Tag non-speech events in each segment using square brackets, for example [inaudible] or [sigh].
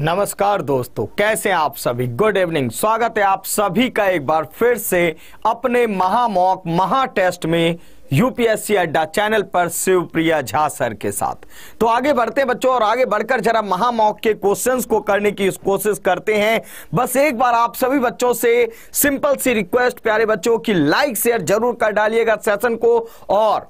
नमस्कार दोस्तों कैसे आप सभी गुड इवनिंग स्वागत है आप सभी का एक बार फिर से अपने महामौक महा टेस्ट में यूपीएससी अड्डा चैनल पर शिवप्रिया झा सर के साथ तो आगे बढ़ते बच्चों और आगे बढ़कर जरा महामौक के क्वेश्चंस को करने की कोशिश करते हैं बस एक बार आप सभी बच्चों से सिंपल सी रिक्वेस्ट प्यारे बच्चों की लाइक शेयर जरूर कर डालिएगा सेशन को और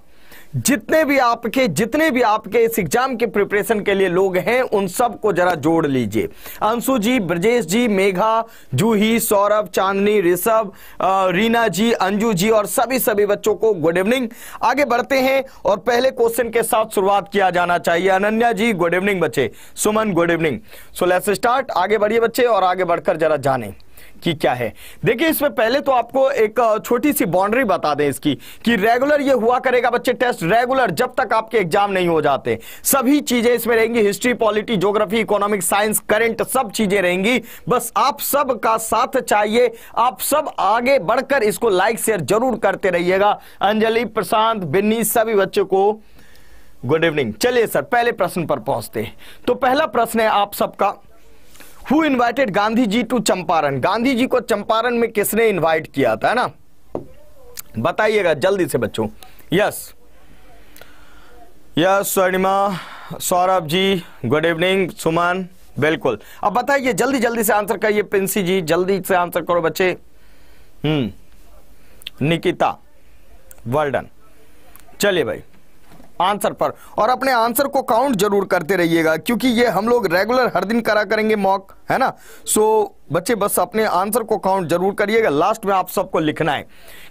जितने भी आपके जितने भी आपके इस एग्जाम के प्रिपरेशन के लिए लोग हैं उन सबको जरा जोड़ लीजिए अंशु जी ब्रजेश जी मेघा जूही सौरभ चांदनी ऋषभ रीना जी अंजू जी और सभी सभी बच्चों को गुड इवनिंग आगे बढ़ते हैं और पहले क्वेश्चन के साथ शुरुआत किया जाना चाहिए अनन्या जी गुड इवनिंग बच्चे Suman good evening so let's start आगे बढ़िए बच्चे और आगे बढ़कर जरा जाने कि क्या है देखिए इसमें पहले तो आपको एक छोटी सी बाउंड्री बता दें इसकी कि रेगुलर ये हुआ करेगा बच्चे टेस्ट रेगुलर जब तक आपके एग्जाम नहीं हो जाते सभी चीजें इसमें रहेंगी history polity geography economic science current सब चीजें रहेंगी बस आप सब का साथ चाहिए आप सब आगे बढ़कर इसको लाइक शेयर जरूर करते रहिएगा अंजलि प्रशांत बिन्नी सभी बच्चों को गुड इवनिंग चलिए सर पहले प्रश्न पर पहुंचते तो पहला प्रश्न है आप सबका who invited Gandhi ji to Champaran Gandhi ji को चंपारण में किसने इन्वाइट किया था ना बताइएगा जल्दी से बच्चों yes yes Swarnima Saurabh ji good evening Suman बिल्कुल अब बताइए जल्दी जल्दी से आंसर करिए प्रिंसी जी जल्दी से आंसर करो बच्चे हम्म निकिता वर्डन चलिए भाई आंसर पर और अपने आंसर को काउंट जरूर करते रहिएगा क्योंकि ये हम लोग रेगुलर हर दिन करा करेंगे मॉक है ना सो so, बच्चे बस अपने आंसर को काउंट जरूर करिएगा लास्ट में आप सबको लिखना है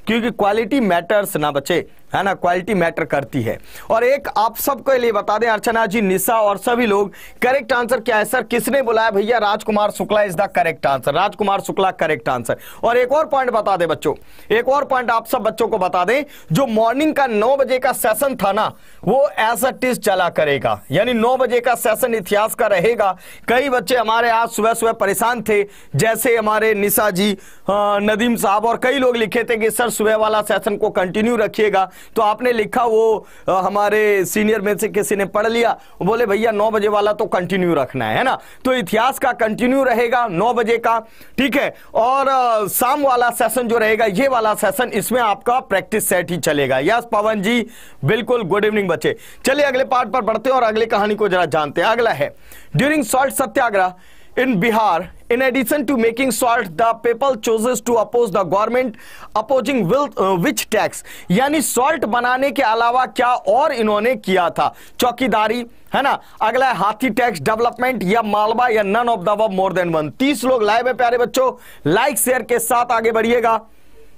क्योंकि क्वालिटी मैटर्स ना बच्चे है ना क्वालिटी मैटर करती है और एक आप सबको लिए बता दें अर्चना जी निशा और सभी लोग करेक्ट आंसर क्या है सर किसने बुलाया भैया Rajkumar Shukla is the correct answer Rajkumar Shukla correct answer और एक और पॉइंट बता दे बच्चों एक और पॉइंट आप सब बच्चों को बता दें जो मॉर्निंग का नौ बजे का सेशन था ना वो एज अ टिस्ट चला करेगा यानी नौ बजे का सेशन इतिहास का रहेगा कई बच्चे हमारे आज सुबह सुबह सुबह परेशान थे जैसे हमारे निशा जी नदीम साहब और कई लोग लिखे थे कि सर सुबह वाला सेशन को कंटिन्यू रखिएगा तो आपने लिखा वो हमारे सीनियर में से किसी ने पढ़ लिया बोले भैया नौ बजे वाला तो कंटिन्यू रखना है ना तो इतिहास का कंटिन्यू रहेगा नौ बजे का ठीक है और शाम वाला सेशन जो रहेगा ये वाला सेशन इसमें आपका प्रैक्टिस सेट ही चलेगा यस पवन जी बिल्कुल गुड इवनिंग बच्चे चलिए अगले पार्ट पर बढ़ते हैं और अगली कहानी को जरा जानते हैं अगला है during salt Satyagraha in Bihar. In addition to making salt, the people chooses to oppose the government opposing will, uh, which tax? यानी सॉल्ट बनाने के अलावा क्या और इन्होंने किया था चौकीदारी है ना अगला है हाथी टैक्स डेवलपमेंट या मालवा या none of the more than one तीस लोग लाइव है प्यारे बच्चों लाइक शेयर के साथ आगे बढ़िएगा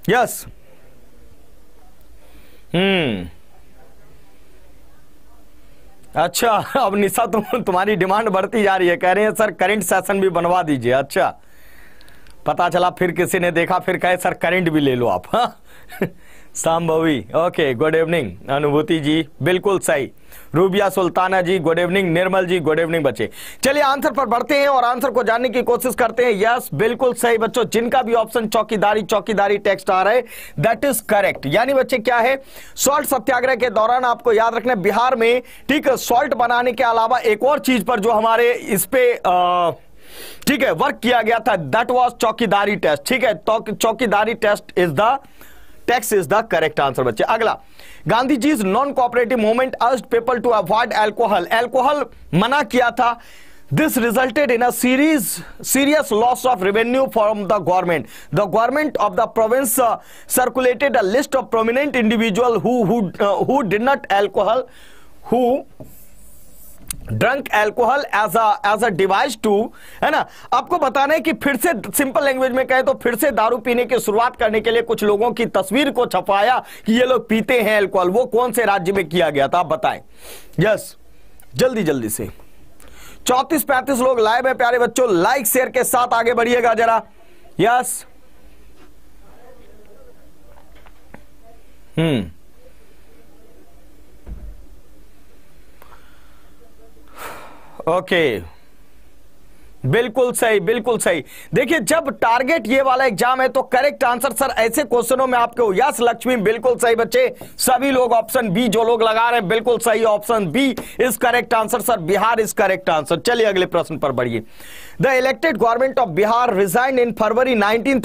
यस yes. Hmm hmm. अच्छा अब निशा तुम तुम्हारी डिमांड बढ़ती जा रही है कह रहे हैं सर करंट सेशन भी बनवा दीजिए अच्छा पता चला फिर किसी ने देखा फिर कहे सर करंट भी ले लो आप हाँ संभवी ओके गुड इवनिंग अनुभूति जी बिल्कुल सही Rubiya Sultana ji good evening Nirmal ji good evening बच्चे चलिए आंसर पर बढ़ते हैं और आंसर को जानने की कोशिश करते हैं यस बिल्कुल सही बच्चों जिनका भी ऑप्शन चौकीदारी चौकीदारी टेक्स्ट आ रहा है दैट इज करेक्ट यानी बच्चे क्या है सॉल्ट सत्याग्रह के दौरान आपको याद रखना बिहार में ठीक सॉल्ट बनाने के अलावा एक और चीज पर जो हमारे इस पे आ, ठीक है वर्क किया गया था दैट वॉज चौकीदारी टेस्ट ठीक है चौकीदारी टेस्ट is the tax is the correct answer बच्चे अगला Gandhi ji non cooperative movement urged people to avoid alcohol alcohol मना किया था this resulted in a series serious loss of revenue from the government the government of the province uh, circulated a list of prominent individual who who uh, who did not alcohol who drunk alcohol as as as a device to है ना आपको बताना है कि फिर से simple language में कहे तो फिर से दारू पीने की शुरुआत करने के लिए कुछ लोगों की तस्वीर को छपाया कि ये लोग पीते हैं एल्कोहल वो कौन से राज्य में किया गया था आप बताएं यस जल्दी जल्दी से चौतीस पैंतीस लोग लाइव है प्यारे बच्चों लाइक शेयर के साथ आगे बढ़िएगा जरा यस हम्म ओके बिल्कुल सही बिल्कुल सही देखिए जब टारगेट ये वाला एग्जाम है तो करेक्ट आंसर सर ऐसे क्वेश्चनों में हो यस लक्ष्मी बिल्कुल सही बच्चे सभी लोग ऑप्शन बी जो लोग लगा रहे हैं बिल्कुल सही option B is correct answer sir Bihar is correct answer चलिए अगले प्रश्न पर बढ़िए the elected government of Bihar resign in February nineteen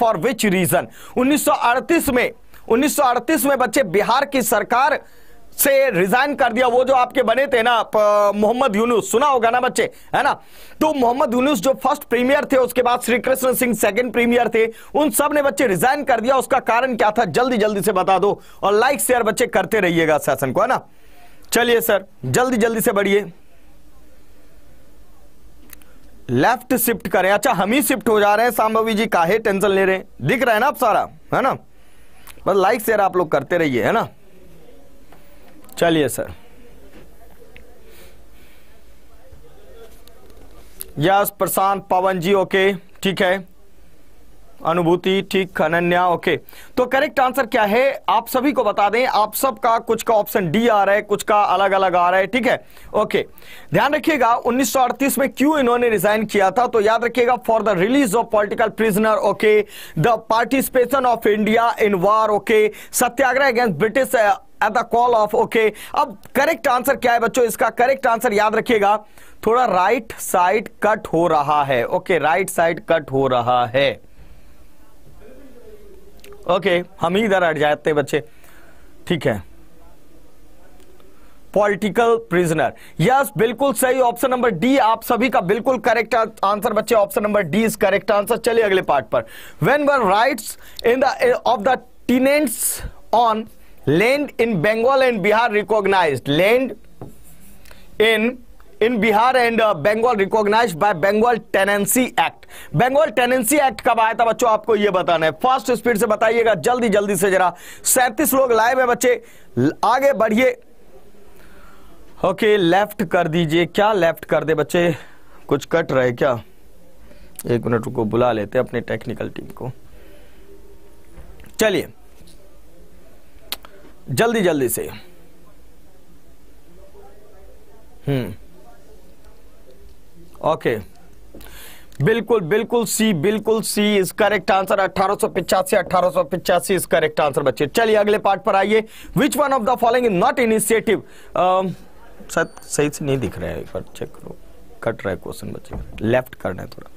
for which reason उन्नीस में उन्नीस में बच्चे बिहार की सरकार से रिजाइन कर दिया वो जो आपके बने थे ना मोहम्मद यूनुस सुना होगा ना बच्चे है ना तो मोहम्मद यूनुस जो फर्स्ट प्रीमियर थे उसके बाद श्री कृष्ण सिंह सेकंड प्रीमियर थे उन सब ने बच्चे रिजाइन कर दिया उसका कारण क्या था जल्दी जल्दी से बता दो और लाइक शेयर बच्चे करते रहिएगा शासन को है ना चलिए सर जल्दी जल्दी से बढ़िए लेफ्ट शिफ्ट करें अच्छा हम ही शिफ्ट हो जा रहे हैं सांभवी जी काहे टेंशन ले रहे हैं दिख रहा है ना आप सारा है ना बस लाइक शेयर आप लोग करते रहिए है ना चलिए sir yes Prashant Pawan ji okay ठीक है अनुभूति ठीक खनन्या ओके तो करेक्ट आंसर क्या है आप सभी को बता दें आप सबका कुछ का ऑप्शन डी आ रहा है कुछ का अलग अलग आ रहा है ठीक है ओके ध्यान रखिएगा 1938 में क्यों इन्होंने रिजाइन किया था तो याद रखिएगा for the release of political prisoner okay the participation of India in war okay Satyagraha against British at the call of okay अब करेक्ट आंसर क्या है बच्चों इसका करेक्ट आंसर याद रखिएगा थोड़ा राइट साइड कट हो रहा है ओके राइट साइड कट हो रहा है ओके हम ही इधर हट जाते बच्चे ठीक है पॉलिटिकल प्रिजनर यस बिल्कुल सही ऑप्शन नंबर डी आप सभी का बिल्कुल करेक्ट आंसर बच्चे option number D is correct answer चलिए अगले पार्ट पर when were rights in the of the tenants on land in Bengal and Bihar recognized land in in Bihar and Bengal recognize by Bengal tenancy act Bengal tenancy act कब आया था बच्चों आपको यह बताना है फास्ट स्पीड से बताइएगा जल्दी जल्दी से जरा सैंतीस लोग लाइव है बच्चे आगे बढ़िए ओके लेफ्ट कर दीजिए क्या लेफ्ट कर दे बच्चे कुछ कट रहे क्या एक मिनट को बुला लेते अपने टेक्निकल टीम को चलिए जल्दी जल्दी से हम्म ओके बिल्कुल बिल्कुल सी बिल्कुल सी इज करेक्ट आंसर अठारह सौ पिचासी पिचासी इज करेक्ट आंसर बच्चे चलिए अगले पार्ट पर आइए which one of the following is not initiative सही से नहीं दिख रहा है एक बार चेक करो कट रहा है क्वेश्चन बच्चे लेफ्ट करना है थोड़ा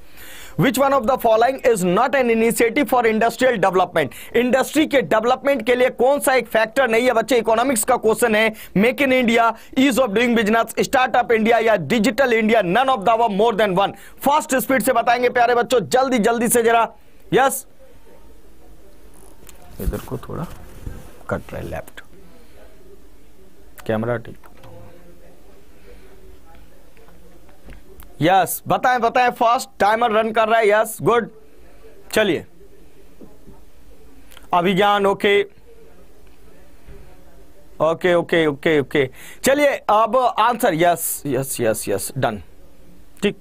which one of the following is not an initiative for industrial development industry के डेवलपमेंट के लिए कौन सा एक फैक्टर नहीं है बच्चे इकोनॉमिक्स का क्वेश्चन है make in India ease of doing business startup India या digital India none of the more than one fast speed से बताएंगे प्यारे बच्चों जल्दी जल्दी से जरा यस इधर को थोड़ा कट रहे लेफ्ट कैमरा ठीक यस बताएं बताएं फर्स्ट टाइमर रन कर रहा है यस गुड चलिए Abhigyan okay okay okay okay okay चलिए अब answer yes yes yes yes done ठीक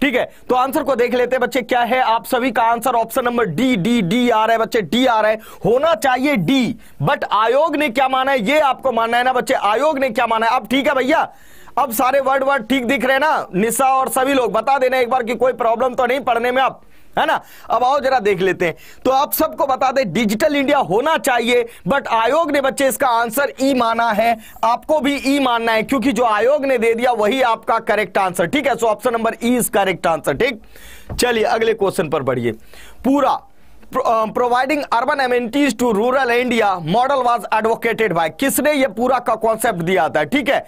ठीक है तो आंसर को देख लेते हैं बच्चे क्या है आप सभी का answer option number D D D आ रहा है बच्चे डी आ रहा है होना चाहिए डी बट आयोग ने क्या माना है ये आपको मानना है ना बच्चे आयोग ने क्या माना है अब ठीक है भैया अब सारे वर्ड वर्ड ठीक दिख रहे ना निशा और सभी लोग बता देना एक बार कि कोई प्रॉब्लम तो नहीं पढ़ने में आप है ना अब आओ जरा देख लेते हैं तो आप सबको बता दें डिजिटल इंडिया होना चाहिए बट आयोग ने बच्चे इसका आंसर ई e माना है आपको भी ई e मानना है क्योंकि जो आयोग ने दे दिया वही आपका करेक्ट आंसर ठीक है so option number E is correct answer ठीक चलिए अगले क्वेश्चन पर बढ़िए PURA providing urban amenities to rural India model was advocated by किसने ये पूरा का कॉन्सेप्ट दिया था ठीक है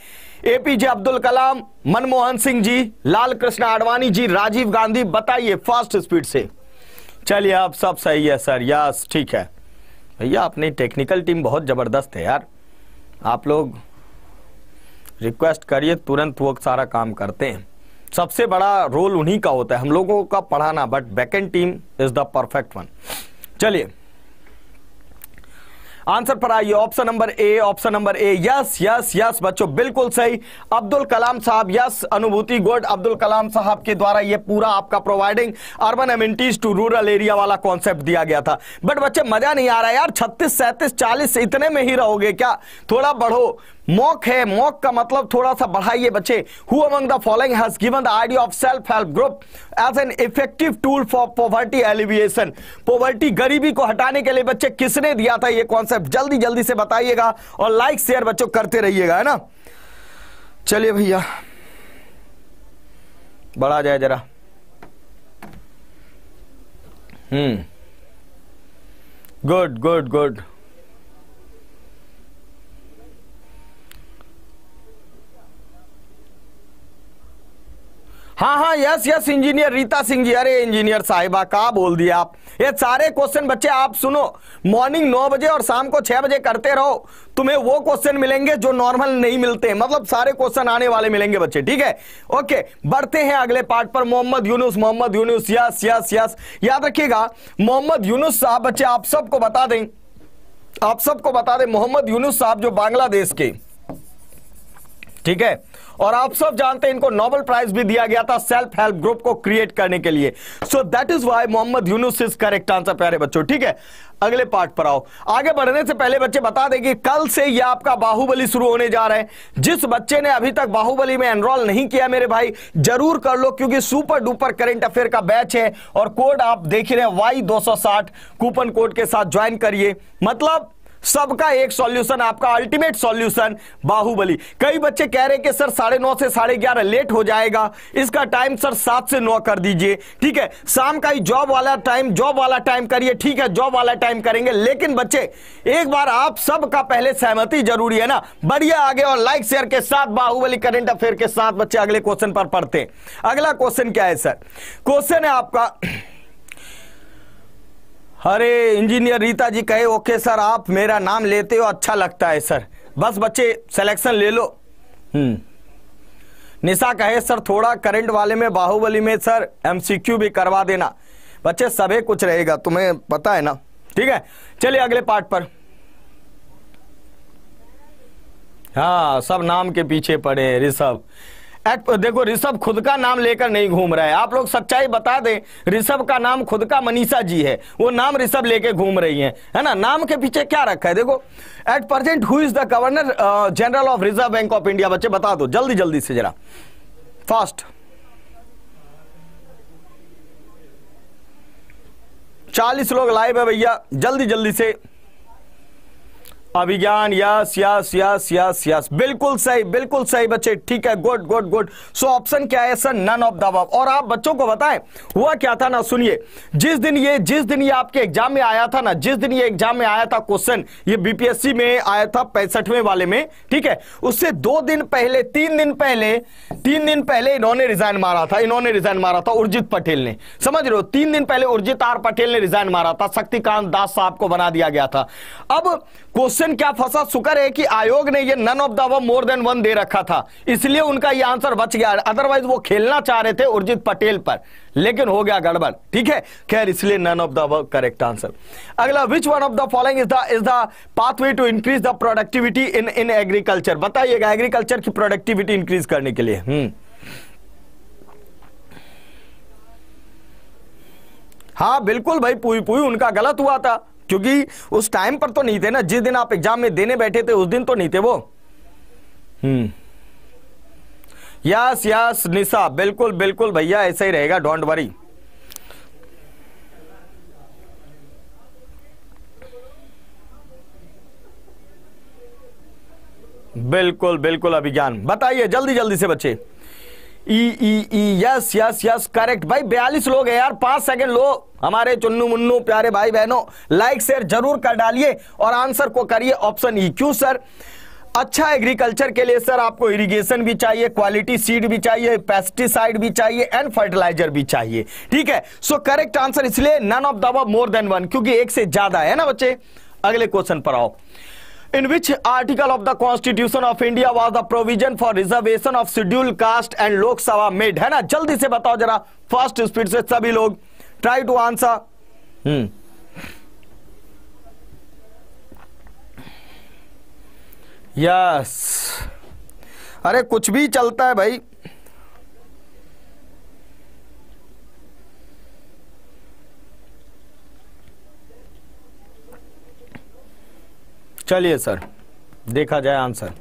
एपीजे अब्दुल कलाम मनमोहन सिंह जी लाल कृष्ण आडवाणी जी राजीव गांधी बताइए फास्ट स्पीड से चलिए आप सब सही है सर यस ठीक है भैया अपनी टेक्निकल टीम बहुत ज़बरदस्त है यार आप लोग रिक्वेस्ट करिए तुरंत वो सारा काम करते हैं सबसे बड़ा रोल उन्हीं का होता है हम लोगों का पढ़ाना but backend team is the perfect one चलिए आंसर पर आइए option number A option number A yes yes yes बच्चों बिल्कुल सही अब्दुल कलाम साहब यस अनुभूति गुड अब्दुल कलाम साहब के द्वारा ये पूरा आपका providing urban amenities to rural area वाला कॉन्सेप्ट दिया गया था बट बच्चे मजा नहीं आ रहा यार छत्तीस सैंतीस चालीस इतने में ही रहोगे क्या थोड़ा बढ़ो मोक है मोक का मतलब थोड़ा सा बढ़ाइए बच्चे who among the following has given the idea of self help group as an effective tool for poverty alleviation poverty गरीबी को हटाने के लिए बच्चे किसने दिया था ये कॉन्सेप्ट जल्दी जल्दी से बताइएगा और लाइक शेयर बच्चों करते रहिएगा है ना चलिए भैया बढ़ा जाए जरा हम्म गुड गुड गुड हाँ हाँ yes yes engineer Rita Singh ji अरे इंजीनियर साहिबा का बोल दिया आप ये सारे क्वेश्चन बच्चे आप सुनो मॉर्निंग नौ बजे और शाम को छह बजे करते रहो तुम्हें वो क्वेश्चन मिलेंगे जो नॉर्मल नहीं मिलते हैं मतलब सारे क्वेश्चन आने वाले मिलेंगे बच्चे ठीक है ओके बढ़ते हैं अगले पार्ट पर Mohammad Yunus Mohammad Yunus yes yes yes याद रखिएगा मोहम्मद यूनुस साहब बच्चे आप सबको बता दें आप सबको बता दें मोहम्मद यूनुस साहब जो बांग्लादेश के ठीक है और आप सब जानते हैं इनको नोबेल प्राइज भी दिया गया था सेल्फ हेल्प ग्रुप को क्रिएट करने के लिए so that is why Mohammad Yunus is correct answer प्यारे बच्चों ठीक है अगले पार्ट पर आओ आगे बढ़ने से पहले बच्चे बता दें कि कल से यह आपका बाहुबली शुरू होने जा रहा है जिस बच्चे ने अभी तक बाहुबली में एनरोल नहीं किया मेरे भाई जरूर कर लो क्योंकि सुपर डुपर करेंट अफेयर का बैच है और कोड आप देख रहे हैं वाई दो कूपन कोड के साथ ज्वाइन करिए मतलब सबका एक सॉल्यूशन आपका अल्टीमेट सॉल्यूशन बाहुबली कई बच्चे कह रहे कि सर साढ़े नौ से साढ़े ग्यारह लेट हो जाएगा इसका टाइम सर सात से नौ कर दीजिए ठीक है शाम का ही जॉब वाला टाइम जॉब वाला टाइम करिए ठीक है जॉब वाला टाइम करेंगे लेकिन बच्चे एक बार आप सबका पहले सहमति जरूरी है ना बढ़िया आगे और लाइक शेयर के साथ बाहुबली करेंट अफेयर के साथ बच्चे अगले क्वेश्चन पर पढ़ते हैं अगला क्वेश्चन क्या है सर क्वेश्चन है आपका अरे इंजीनियर रीता जी कहे ओके सर आप मेरा नाम लेते हो अच्छा लगता है सर बस बच्चे सिलेक्शन ले लो हम्म। निशा कहे सर थोड़ा करंट वाले में बाहुबली में सर एमसीक्यू भी करवा देना बच्चे सभी कुछ रहेगा तुम्हें पता है ना ठीक है चलिए अगले पार्ट पर हाँ सब नाम के पीछे पड़े ऋषभ देखो ऋषभ खुद का नाम लेकर नहीं घूम रहा है आप लोग सच्चाई बता दें ऋषभ का नाम खुद का मनीषा जी है वो नाम ऋषभ लेके घूम रही हैं है ना नाम के पीछे क्या रखा है देखो at present who is the governor general of reserve bank of India बच्चे बता दो जल्दी जल्दी से जरा फास्ट चालीस लोग लाइव है भैया जल्दी जल्दी से Abhigyan yes yes yes yes yes बिल्कुल सही बिल्कुल सही बच्चे ठीक है good good good so option क्या है सर नन ऑफ द और आप बच्चों को बताएं हुआ क्या था ना सुनिए जिस दिन ये जिस दिन ये आपके एग्जाम में आया था ना जिस दिन ये एग्जाम में आया था क्वेश्चन ये बीपीएससी में आया था पैंसठवें वाले में ठीक है उससे दो दिन पहले तीन दिन पहले तीन दिन पहले इन्होंने रिजाइन मारा था इन्होंने रिजाइन मारा था उर्जित पटेल ने समझ रहे हो तीन दिन पहले उर्जित आर पटेल ने रिजाइन मारा था शक्तिकांत दास साहब को बना दिया गया था अब क्वेश्चन क्वेश्चन क्या फंसा सुकर है कि आयोग ने ये none of the more than one दे रखा था इसलिए उनका ये आंसर बच गया अदरवाइज वो खेलना चाह रहे थे उर्जित पटेल पर लेकिन हो गया गड़बड़ ठीक है खैर इसलिए none of the correct answer अगला which one of the following is the is the pathway to increase the productivity in in agriculture बताइएगा एग्रीकल्चर की प्रोडक्टिविटी इंक्रीज करने के लिए हम्म हाँ बिल्कुल भाई पुई पुई उनका गलत हुआ था क्योंकि उस टाइम पर तो नहीं थे ना जिस दिन आप एग्जाम में देने बैठे थे उस दिन तो नहीं थे वो हम्म यस यस निशा बिल्कुल बिल्कुल भैया ऐसा ही रहेगा डोंट वरी बिल्कुल बिल्कुल अभिज्ञान बताइए जल्दी जल्दी से बच्चे यस यस यस करेक्ट भाई बयालीस लोग है यार पांच सेकंड लो हमारे चुन्नू मुन्नू प्यारे भाई बहनों लाइक शेयर जरूर कर डालिए और आंसर को करिए ऑप्शन ई क्यों सर अच्छा एग्रीकल्चर के लिए सर आपको इरिगेशन भी चाहिए क्वालिटी सीड भी चाहिए पेस्टिसाइड भी चाहिए एंड फर्टिलाइजर भी चाहिए ठीक है सो करेक्ट आंसर इसलिए none of the more than one क्योंकि एक से ज्यादा है ना बच्चे अगले क्वेश्चन पर आओ in which article of the constitution of india was the provision for reservation of scheduled caste and lok sabha made hai na jaldi se batao jara fast speed se sabhi log try to answer hmm yes अरे कुछ भी चलता है भाई चलिए sir देखा जाए answer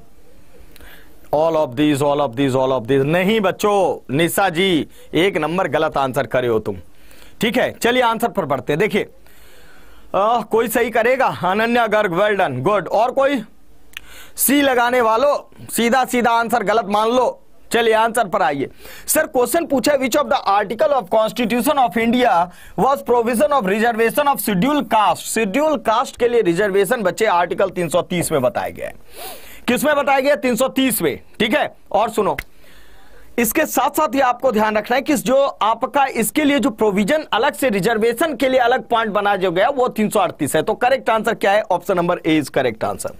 all of these all of these all of these नहीं बच्चों निशा जी एक नंबर गलत आंसर करे हो तुम ठीक है चलिए आंसर पर बढ़ते हैं देखिए कोई सही करेगा Ananya Garg well done good और कोई सी लगाने वालों सीधा सीधा आंसर गलत मान लो चलिए आंसर पर आइए सर क्वेश्चन पूछा which of the article of constitution of India was provision of reservation of schedule caste schedule caste के लिए रिजर्वेशन बच्चे आर्टिकल 330 में बताया गया है किसमें बताया गया 330 में ठीक है और सुनो इसके साथ साथ ये आपको ध्यान रखना है कि जो आपका इसके लिए जो प्रोविजन अलग से रिजर्वेशन के लिए अलग पॉइंट बना जो गया वो तीन है तो करेक्ट आंसर क्या है option number A is correct answer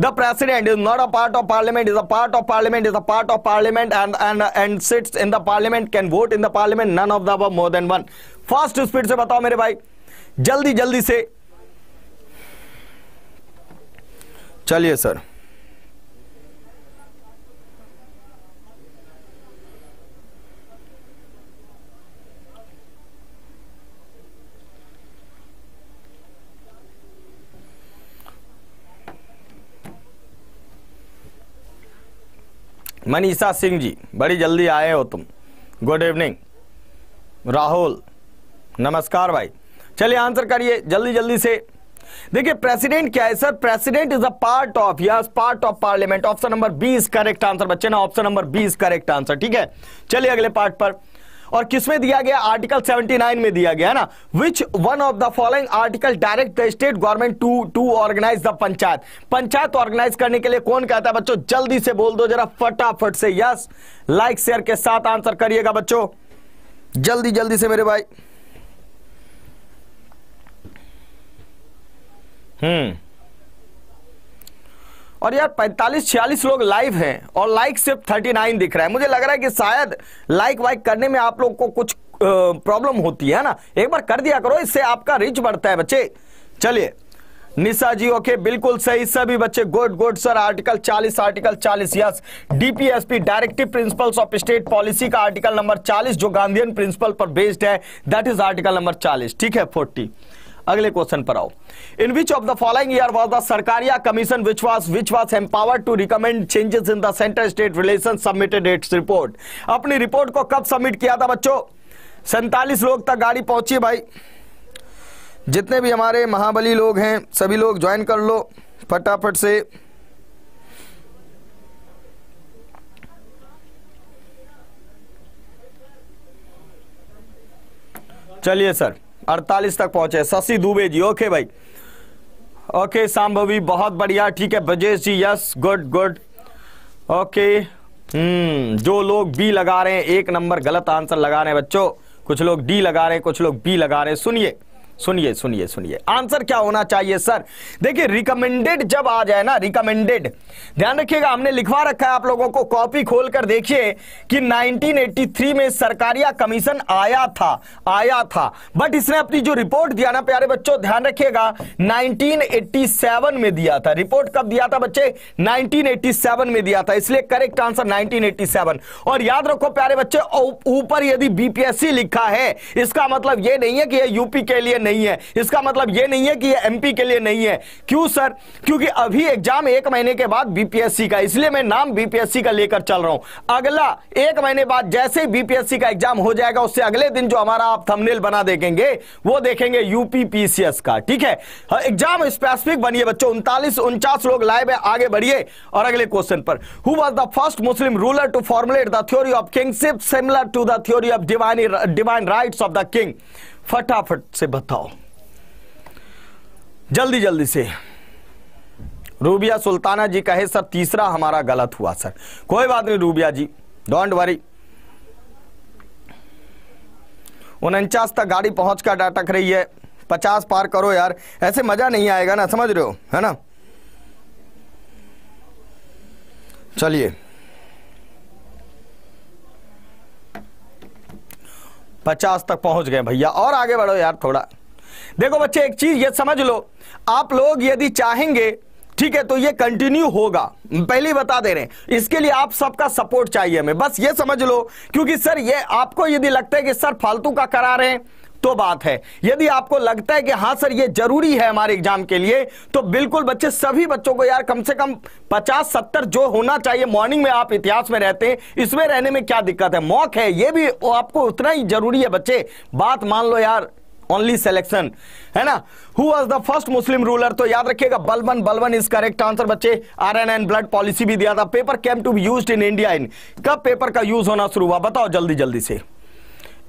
the president is not a part of parliament is a part of parliament is a part of parliament and and and sits in the parliament can vote in the parliament none of the more than one fast speed से बताओ मेरे भाई जल्दी जल्दी से चलिए sir Manisha Singh जी बड़ी जल्दी आए हो तुम गुड इवनिंग राहुल नमस्कार भाई चलिए आंसर करिए जल्दी जल्दी से देखिए प्रेसिडेंट क्या है sir president is a part of yes part of parliament option number B is correct answer बच्चे ना option number B is correct answer ठीक है चलिए अगले पार्ट पर और किसमें दिया गया आर्टिकल 79 में दिया गया ना which one of the following article direct the state government to to organize the panchayat panchayat organize करने के लिए कौन कहता है बच्चों जल्दी से बोल दो जरा फटाफट से यस लाइक शेयर के साथ आंसर करिएगा बच्चों जल्दी जल्दी से मेरे भाई हम्म और यार 45 46 लोग लाइव हैं और लाइक सिर्फ 39 दिख रहा है मुझे लग रहा है कि शायद लाइक वाइक करने में आप लोग को कुछ प्रॉब्लम होती है ना एक बार कर दिया करो इससे आपका रिच बढ़ता है बच्चे चलिए निशा जी ओके बिल्कुल सही सभी बच्चे good good sir article 40 article 40 yes DPSP directive principles of state policy का आर्टिकल नंबर 40 जो गांधीयन प्रिंसिपल पर बेस्ड है दैट इज आर्टिकल नंबर 40 ठीक है 40 अगले क्वेश्चन पर आओ in which of the following year was the Sarkaria commission which was which was empowered to recommend changes in the central state relation submitted its report अपनी report को कब submit किया था बच्चों सैतालीस लोग तक गाड़ी पहुंची भाई जितने भी हमारे महाबली लोग हैं सभी लोग ज्वाइन कर लो फटाफट से चलिए सर अड़तालीस तक पहुंचे शशि दुबे जी ओके भाई ओके सांभवी बहुत बढ़िया ठीक है Brajesh ji yes good good okay hmm जो लोग बी लगा रहे हैं एक नंबर गलत आंसर लगा रहे हैं बच्चों कुछ लोग डी लगा रहे हैं कुछ लोग बी लगा रहे हैं सुनिए सुनिए सुनिए सुनिए आंसर क्या होना चाहिए सर देखिए रिकमेंडेड जब आ जाए ना रिकमेंडेड ध्यान रखिएगा हमने लिखवा रखा है आप लोगों को कॉपी खोल कर देखिए कि 1983 में सरकारिया कमीशन आया था आया था बट इसने अपनी जो रिपोर्ट दिया ना प्यारे बच्चों ध्यान रखिएगा 1987 में दिया था रिपोर्ट कब दिया था बच्चे 1987 में दिया था इसलिए करेक्ट आंसर 1987 और याद रखो प्यारे बच्चे ऊपर यदि बीपीएससी लिखा है इसका मतलब यह नहीं है कि यह यूपी के लिए नहीं नहीं है इसका मतलब ये नहीं है कि ये एमपी के लिए नहीं है क्यों सर क्योंकि अभी एग्जाम एक महीने के बाद बीपीएससी का इसलिए मैं नाम बीपीएससी का लेकर चल रहा हूं अगला एक महीने बाद जैसे ही बीपीएससी का एग्जाम हो जाएगा उससे अगले दिन जो हमारा आप थमनेल बना देखेंगे वो देखेंगे यूपीपीसीएस का ठीक है एग्जाम हाँ, स्पेसिफिक बनिए बच्चों उनतालीस उनचास लोग लाइव है आगे बढ़िए और अगले क्वेश्चन पर who was the first Muslim ruler to formulate the theory of kingship similar to the theory of divine divine right of the king फटाफट से बताओ जल्दी जल्दी से रूबिया सुल्ताना जी कहे सर तीसरा हमारा गलत हुआ सर कोई बात नहीं रूबिया जी डोंट वरी उनचास तक गाड़ी पहुंच कर अटक रही है पचास पार करो यार ऐसे मजा नहीं आएगा ना समझ रहे हो है ना चलिए पचास तक पहुंच गए भैया और आगे बढ़ो यार थोड़ा देखो बच्चे एक चीज ये समझ लो आप लोग यदि चाहेंगे ठीक है तो ये कंटिन्यू होगा पहले बता दे रहे हैं इसके लिए आप सबका सपोर्ट चाहिए हमें बस ये समझ लो क्योंकि सर ये आपको यदि लगता है कि सर फालतू का करा रहे हैं तो बात है यदि आपको लगता है कि हाँ सर ये जरूरी है हमारे एग्जाम के लिए तो बिल्कुल बच्चे सभी बच्चों को यार कम से कम 50 70 जो होना चाहिए मॉर्निंग में आप इतिहास में रहते हैं इसमें रहने में क्या दिक्कत है मॉक है ये भी आपको उतना ही जरूरी है बच्चे बात मान लो यार ओनली सिलेक्शन है ना who was the first Muslim ruler तो याद रखिएगा Balban Balban is correct answer बच्चे iron and blood policy भी दिया था paper came to be used in India in कब पेपर का यूज होना शुरू हुआ बताओ जल्दी जल्दी से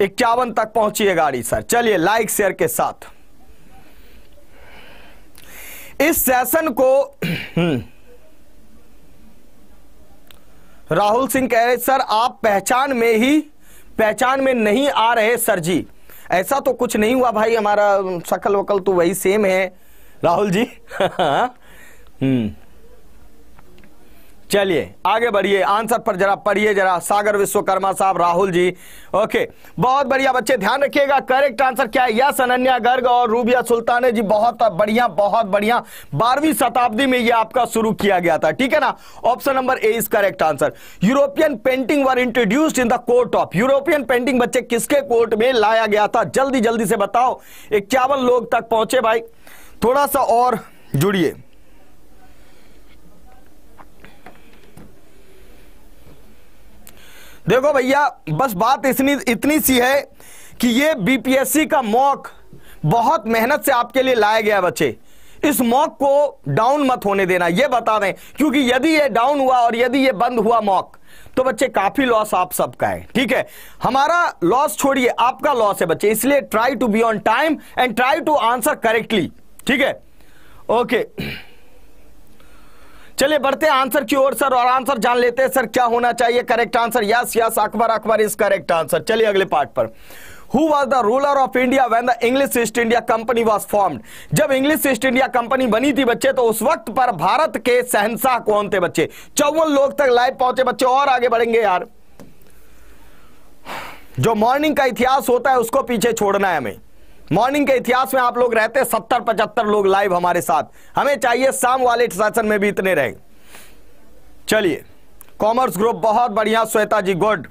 इक्यावन तक पहुंची है गाड़ी सर चलिए लाइक शेयर के साथ इस सेशन को [clears throat] राहुल सिंह कह रहे सर आप पहचान में ही पहचान में नहीं आ रहे सर जी ऐसा तो कुछ नहीं हुआ भाई हमारा शकल वकल तो वही सेम है राहुल जी [laughs] हाँ। हम्म चलिए आगे बढ़िए आंसर पर जरा पढ़िए जरा सागर विश्वकर्मा साहब राहुल जी ओके बहुत बढ़िया बच्चे ध्यान रखिएगा करेक्ट आंसर क्या है यस अनन्या गर्ग और रूबिया सुल्ताने जी बहुत बढ़िया बहुत बढ़िया बारहवीं शताब्दी में यह आपका शुरू किया गया था ठीक है ना option number A is correct answer European painting were introduced in the court of European painting बच्चे किसके कोर्ट में लाया गया था जल्दी जल्दी से बताओ इक्यावन लोग तक पहुंचे भाई थोड़ा सा और जुड़िए देखो भैया बस बात इतनी इतनी सी है कि ये बीपीएससी का मॉक बहुत मेहनत से आपके लिए लाया गया बच्चे इस मॉक को डाउन मत होने देना ये बता दें क्योंकि यदि ये डाउन हुआ और यदि ये बंद हुआ मॉक तो बच्चे काफी लॉस आप सबका है ठीक है हमारा लॉस छोड़िए आपका लॉस है बच्चे इसलिए try to be on time and try to answer correctly ठीक है ओके okay. चलिए बढ़ते आंसर की ओर सर और आंसर जान लेते हैं सर क्या होना चाहिए correct answer yes yes Akbar Akbar is correct answer चलिए अगले पार्ट पर Who was the ruler of India when the English East India Company was formed? जब English East India Company बनी थी बच्चे तो उस वक्त पर भारत के सहनशाह कौन थे बच्चे चौवन लोग तक लाइव पहुंचे बच्चे और आगे बढ़ेंगे यार जो मॉर्निंग का इतिहास होता है उसको पीछे छोड़ना है हमें मॉर्निंग के इतिहास में आप लोग रहते सत्तर पचहत्तर लोग लाइव हमारे साथ हमें चाहिए शाम वाले सेशन में भी इतने रहें चलिए कॉमर्स ग्रुप बहुत बढ़िया Shweta ji good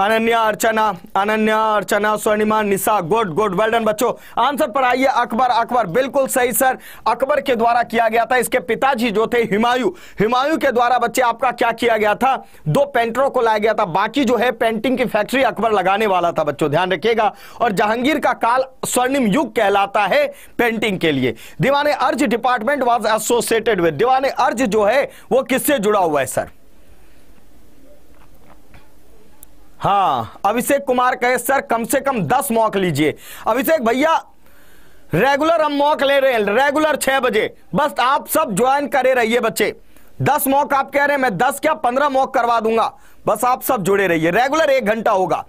Ananya Archana Ananya Archana Swarnima Nisha good good well done बच्चों आंसर पर आइए अकबर अकबर बिल्कुल सही सर अकबर के द्वारा किया गया था इसके पिताजी जो थे हिमायू हिमायू के द्वारा बच्चे आपका क्या किया गया था दो पेंटरों को लाया गया था बाकी जो है पेंटिंग की फैक्ट्री अकबर लगाने वाला था बच्चों ध्यान रखिएगा और जहांगीर का काल स्वर्णिम युग कहलाता है पेंटिंग के लिए दीवाने अर्ज डिपार्टमेंट वॉज एसोसिएटेड विद दीवाने अर्ज जो है वो किससे जुड़ा हुआ है सर हाँ अभिषेक कुमार कहे सर कम से कम दस मॉक लीजिए अभिषेक भैया रेगुलर हम मॉक ले रहे हैं रेगुलर छह बजे बस आप सब ज्वाइन करे रहिए बच्चे दस मॉक आप कह रहे हैं मैं दस क्या पंद्रह मॉक करवा दूंगा बस आप सब जुड़े रहिए रेगुलर एक घंटा होगा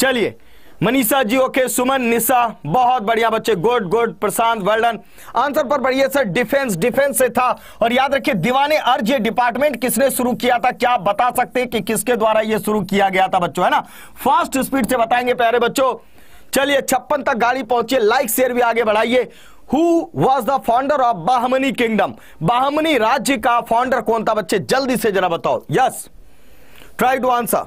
चलिए मनीषा जी ओके सुमन निशा बहुत बढ़िया बच्चे good good Prashant well done answer पर बढ़िया सर डिफेंस डिफेंस से था और याद रखिए दीवाने अर्ज ये डिपार्टमेंट किसने शुरू किया था क्या बता सकते हैं कि किसके द्वारा ये शुरू किया गया था बच्चों है ना फास्ट स्पीड से बताएंगे प्यारे बच्चों चलिए छप्पन तक गाड़ी पहुंचिए लाइक शेयर भी आगे बढ़ाइए who was the founder of Bahmani kingdom Bahmani राज्य का फाउंडर कौन था बच्चे जल्दी से जरा बताओ yes try to answer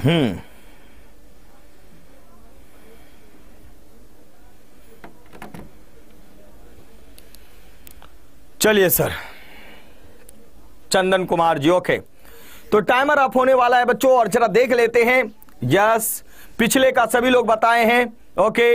hmm. चलिए सर चंदन कुमार जी ओके तो टाइमर अप होने वाला है बच्चों और जरा देख लेते हैं यस पिछले का सभी लोग बताए हैं ओके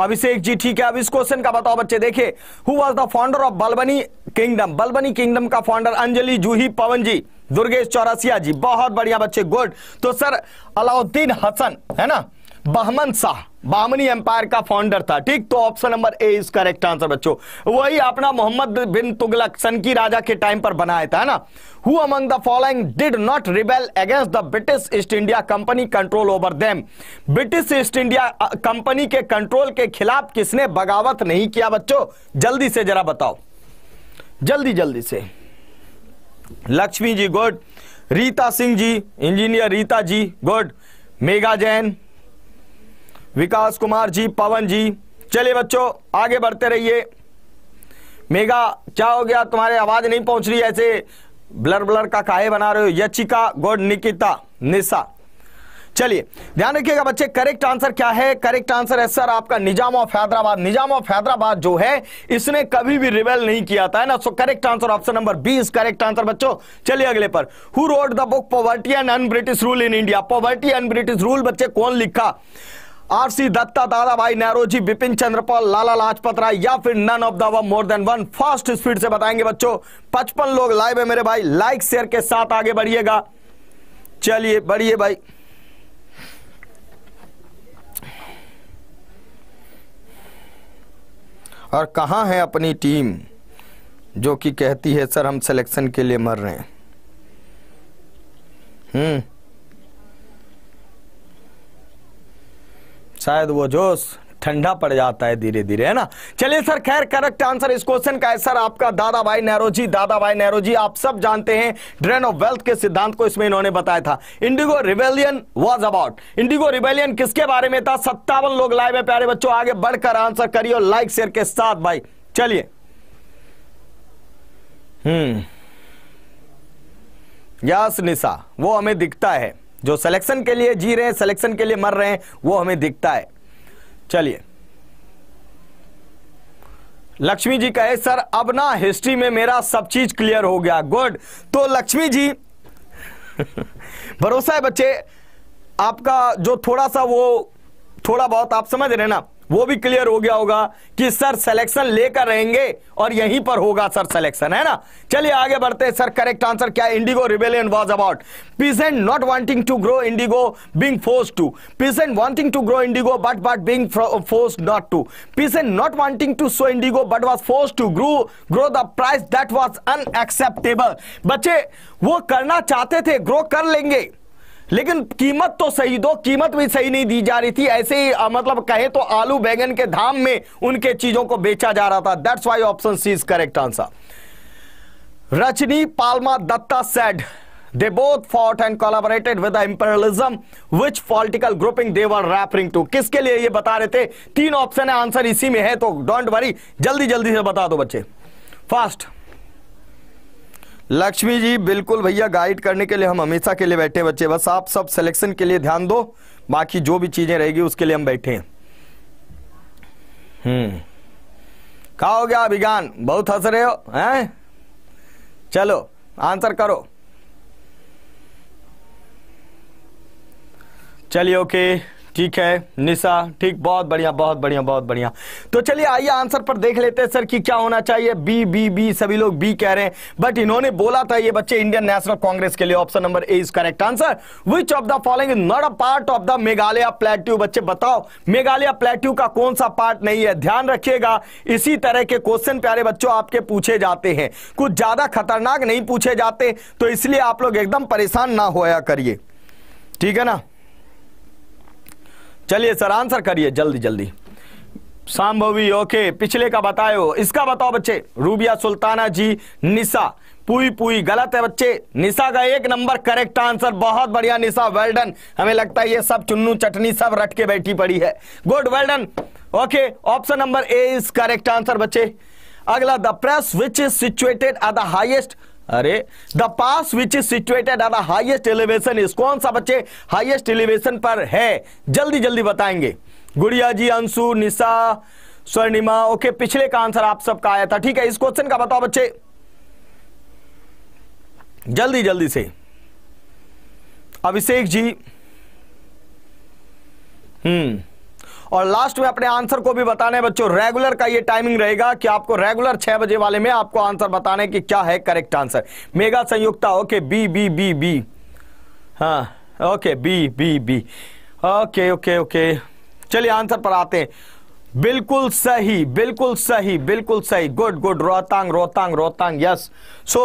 अभिषेक जी ठीक है अब इस क्वेश्चन का बताओ बच्चे देखे who was the founder of Balbani kingdom Balbani kingdom का फाउंडर अंजलि जूही पवन जी दुर्गेश चौरसिया जी बहुत बढ़िया बच्चे गुड तो सर अलाउद्दीन हसन है ना बहमन शाह बामनी एम्पायर का फाउंडर था ठीक तो option number A is correct answer बच्चों वही अपना मोहम्मद बिन तुगलक सनकी राजा के टाइम पर बनाया था ना who among the following did not rebel against the British East India Company control over them British East India Company के कंट्रोल के खिलाफ किसने बगावत नहीं किया बच्चों जल्दी से जरा बताओ जल्दी जल्दी से Lakshmi ji good Rita Singh ji engineer Rita ji good Megha Jain Vikas Kumar ji Pawan ji चलिए बच्चों आगे बढ़ते रहिए मेगा क्या हो गया तुम्हारे आवाज नहीं पहुंच रही ऐसे ब्लर ब्लर का काहे बना रहे हो यचिका गुड निकिता निशा चलिए ध्यान रखिएगा बच्चे करेक्ट आंसर क्या है करेक्ट आंसर है सर आपका निजाम ऑफ हैदराबाद निजाम ऑफ हैदराबाद जो है इसने कभी भी रिवेल नहीं किया था है ना so correct answer option number B is correct answer बच्चों चलिए अगले पर who wrote the book poverty and un British rule in India poverty and British rule बच्चे कौन लिखा आरसी दत्ता दादा भाई नेहरोजी बिपिन चंद्रपाल लाला लाजपत राय या फिर none of the more than one fast speed से बताएंगे बच्चों पचपन लोग लाइव है मेरे भाई लाइक शेयर के साथ आगे बढ़िएगा चलिए बढ़िए भाई और कहा है अपनी टीम जो कि कहती है सर हम सिलेक्शन के लिए मर रहे हैं हम्म शायद वो जोश ठंडा पड़ जाता है धीरे धीरे है ना चलिए सर खैर करेक्ट आंसर इस क्वेश्चन का है सर आपका दादा भाई नेहरू जी दादा भाई नेहरू जी आप सब जानते हैं ड्रेन ऑफ वेल्थ के सिद्धांत को इसमें इन्होंने बताया था indigo rebellion was about indigo rebellion किसके बारे में था सत्तावन लोग लाइव है प्यारे बच्चों आगे बढ़कर आंसर करिए लाइक शेयर के साथ भाई चलिए हम्म निशा वो हमें दिखता है जो सिलेक्शन के लिए जी रहे हैं सिलेक्शन के लिए मर रहे हैं वो हमें दिखता है चलिए लक्ष्मी जी कहे सर अब ना हिस्ट्री में मेरा सब चीज क्लियर हो गया गुड तो लक्ष्मी जी [laughs] भरोसा है बच्चे आपका जो थोड़ा सा वो थोड़ा बहुत आप समझ रहे ना वो भी क्लियर हो गया होगा कि सर सिलेक्शन लेकर रहेंगे और यहीं पर होगा सर सिलेक्शन है ना चलिए आगे बढ़ते हैं सर करेक्ट आंसर क्या indigo rebellion was about peasant not wanting to grow indigo being force to peasant wanting to grow indigo but but being force not to peasant not wanting to so indigo but was force to grow grow the price that was unacceptable बच्चे वो करना चाहते थे grow कर लेंगे लेकिन कीमत तो सही दो कीमत भी सही नहीं दी जा रही थी ऐसे ही आ, मतलब कहे तो आलू बैंगन के धाम में उनके चीजों को बेचा जा रहा था that's why option C is correct answer Rajni Palme Dutt said they both fought and collaborated with imperialism which political grouping grouping they were किसके लिए ये बता रहे थे तीन ऑप्शन है आंसर इसी में है तो डोंट वरी जल्दी जल्दी से बता दो बच्चे फास्ट लक्ष्मी जी बिल्कुल भैया गाइड करने के लिए हम हमेशा के लिए बैठे हैं बच्चे बस आप सब सिलेक्शन के लिए ध्यान दो बाकी जो भी चीजें रहेगी उसके लिए हम बैठे हैं हम्म कहा हो गया अभिज्ञान बहुत हंस रहे हो हैं चलो आंसर करो चलिए ओके ठीक है निशा ठीक बहुत बढ़िया बहुत बढ़िया बहुत बढ़िया तो चलिए आइए आंसर पर देख लेते हैं सर कि क्या होना चाहिए बी बी बी सभी लोग बी कह रहे हैं बट इन्होंने बोला था ये बच्चे इंडियन नेशनल कांग्रेस के लिए option number A is correct answer which of the following not a part of the Meghalaya plateau बच्चे बताओ मेघालय प्लेट्यू का कौन सा पार्ट नहीं है ध्यान रखिएगा इसी तरह के क्वेश्चन प्यारे बच्चों आपके पूछे जाते हैं कुछ ज्यादा खतरनाक नहीं पूछे जाते तो इसलिए आप लोग एकदम परेशान ना होया करिए ठीक है ना चलिए सर आंसर करिए जल्दी जल्दी सांभवी ओके पिछले का बताओ इसका बताओ बच्चे रूबिया सुल्ताना जी निशा पुई पुई गलत है बच्चे निशा का एक नंबर करेक्ट आंसर बहुत बढ़िया निशा वेल्डन हमें लगता है ये सब चुन्नू चटनी सब रट के बैठी पड़ी है good well done okay option number A is correct answer बच्चे अगला the pass which is situated at the highest अरे the pass which is situated at highest elevation is कौन सा बच्चे हाईएस्ट एलिवेशन पर है जल्दी जल्दी बताएंगे गुड़िया जी अंशु निशा स्वर्णिमा ओके पिछले का आंसर आप सबका आया था ठीक है इस क्वेश्चन का बताओ बच्चे जल्दी जल्दी से अभिषेक जी हम्म और लास्ट में अपने आंसर को भी बताने बच्चों रेगुलर का ये टाइमिंग रहेगा कि आपको रेगुलर छह बजे वाले में आपको आंसर बताने की क्या है correct answer Megha Sanyukta okay B B B B हाँ okay B B B okay okay okay चलिए आंसर पर आते हैं बिल्कुल सही बिल्कुल सही बिल्कुल सही good good Rohtang Rohtang Rohtang yes so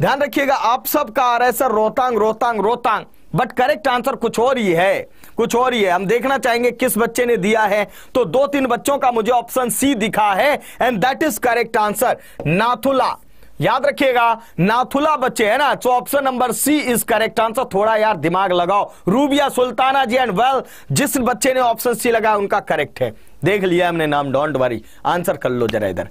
ध्यान रखिएगा आप सबका आ रहा है sir Rohtang Rohtang Rohtang but correct answer कुछ और ही है कुछ और ही है हम देखना चाहेंगे किस बच्चे ने दिया है तो दो तीन बच्चों का मुझे ऑप्शन सी दिखा है and that is correct answer Nathula याद रखिएगा नाथुला बच्चे है ना तो option number C is correct answer थोड़ा यार दिमाग लगाओ रूबिया सुल्ताना जी एंड वेल जिस बच्चे ने ऑप्शन सी लगाया उनका करेक्ट है देख लिया हमने नाम डोंट वरी आंसर कर लो जरा इधर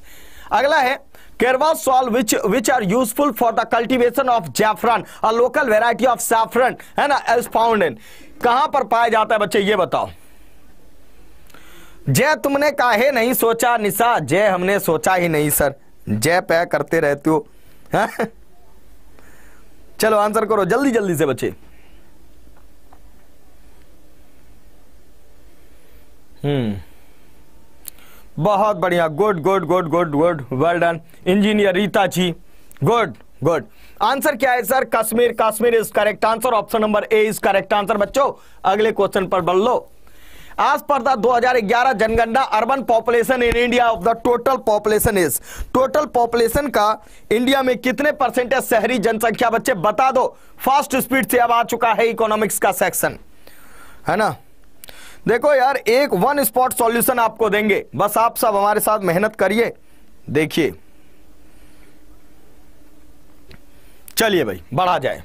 अगला है Kerwa soil which which are useful for the cultivation of saffron a local variety of saffron है ना is found in कहां पर पाया जाता है बच्चे ये बताओ जय तुमने काहे नहीं सोचा निशा जय हमने सोचा ही नहीं सर जय पै करते रहते हो चलो आंसर करो जल्दी जल्दी से बच्चे हम्म बहुत बढ़िया good good good good good well done engineer Rita ji good good answer क्या है sir Kashmir Kashmir is correct answer option number A is correct answer बच्चों अगले क्वेश्चन पर बढ़ लो आज पर्दा 2011 जनगणना urban population in India of the total population is total population का इंडिया में कितने परसेंटेज शहरी जनसंख्या बच्चे बता दो फास्ट स्पीड से अब आ चुका है इकोनॉमिक्स का सेक्शन है ना देखो यार एक वन स्पॉट सॉल्यूशन आपको देंगे बस आप सब हमारे साथ मेहनत करिए देखिए चलिए भाई बढ़ा जाए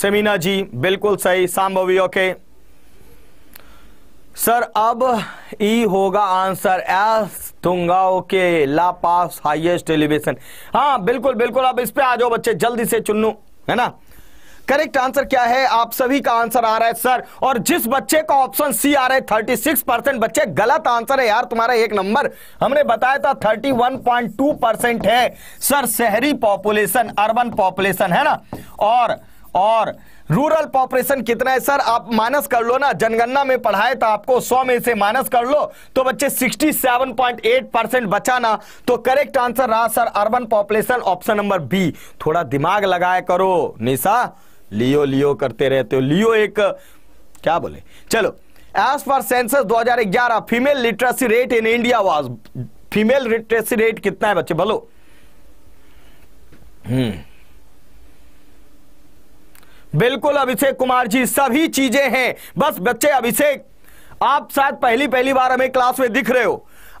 सेमिना जी बिल्कुल सही सांभवी ओके सर अब ई होगा आंसर एस तुंगा ओके ला पास हाइएस्ट एलिवेशन हाँ बिल्कुल बिल्कुल अब इस पे आ जाओ बच्चे जल्दी से चुन्नू है ना करेक्ट आंसर क्या है आप सभी का आंसर आ रहा है सर और जिस बच्चे का ऑप्शन सी आ रहा है थर्टी सिक्स परसेंट बच्चे गलत आंसर है यार तुम्हारा एक नंबर हमने बताया था टू परसेंट है सर शहरी पॉपुलेशन अर्बन पॉपुलेशन है ना और और रूरल पॉपुलेशन कितना है सर आप माइनस कर लो ना जनगणना में पढ़ाए था तो आपको 100 में से माइनस कर लो तो बच्चे 67.8 परसेंट बचा ना तो करेक्ट आंसर रहा sir urban population option number B थोड़ा दिमाग लगाया करो निशा लियो लियो करते रहते हो लियो एक क्या बोले चलो as per census 2011 female literacy rate in India was female literacy rate कितना है बच्चे बोलो हम्म बिल्कुल अभिषेक कुमार जी सभी चीजें हैं बस बच्चे अभिषेक आप शायद पहली पहली बार हमें क्लास में दिख रहे हो